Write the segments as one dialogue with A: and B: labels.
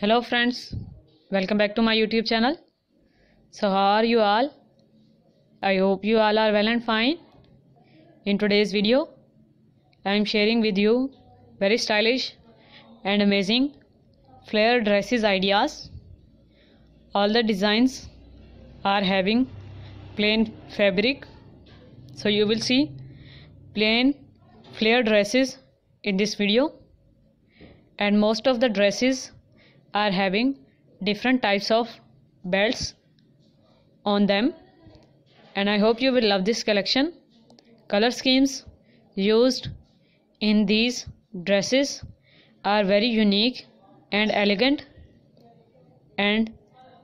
A: hello friends welcome back to my youtube channel so how are you all i hope you all are well and fine in today's video i am sharing with you very stylish and amazing flare dresses ideas all the designs are having plain fabric so you will see plain flare dresses in this video and most of the dresses are having different types of belts on them and I hope you will love this collection. Color schemes used in these dresses are very unique and elegant and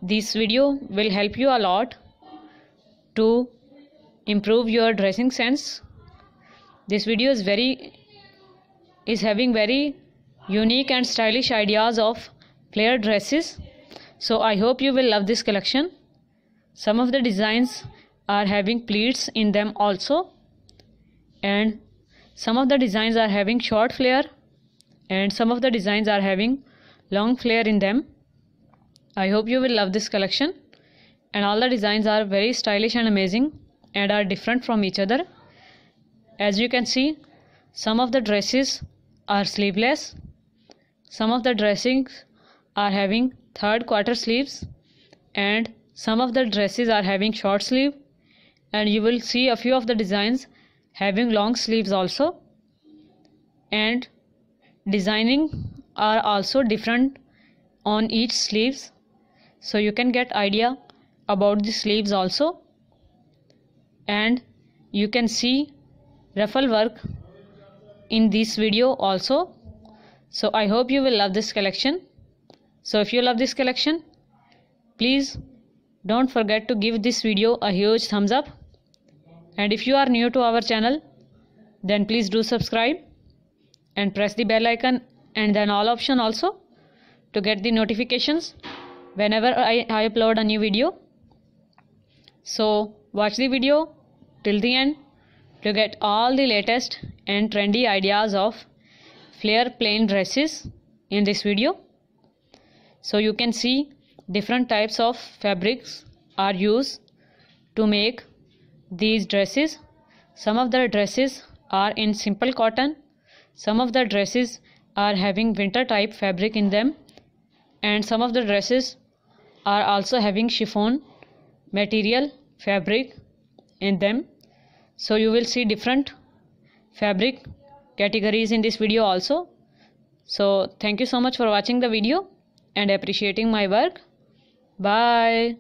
A: this video will help you a lot to improve your dressing sense. This video is very is having very unique and stylish ideas of player dresses so i hope you will love this collection some of the designs are having pleats in them also and some of the designs are having short flare and some of the designs are having long flare in them i hope you will love this collection and all the designs are very stylish and amazing and are different from each other as you can see some of the dresses are sleeveless some of the dressings are having third quarter sleeves and some of the dresses are having short sleeve and you will see a few of the designs having long sleeves also and designing are also different on each sleeves so you can get idea about the sleeves also and you can see ruffle work in this video also so i hope you will love this collection so if you love this collection, please don't forget to give this video a huge thumbs up. And if you are new to our channel, then please do subscribe and press the bell icon and then all option also to get the notifications whenever I, I upload a new video. So watch the video till the end to get all the latest and trendy ideas of flare plain dresses in this video so you can see different types of fabrics are used to make these dresses some of the dresses are in simple cotton some of the dresses are having winter type fabric in them and some of the dresses are also having chiffon material fabric in them so you will see different fabric categories in this video also so thank you so much for watching the video and appreciating my work. Bye.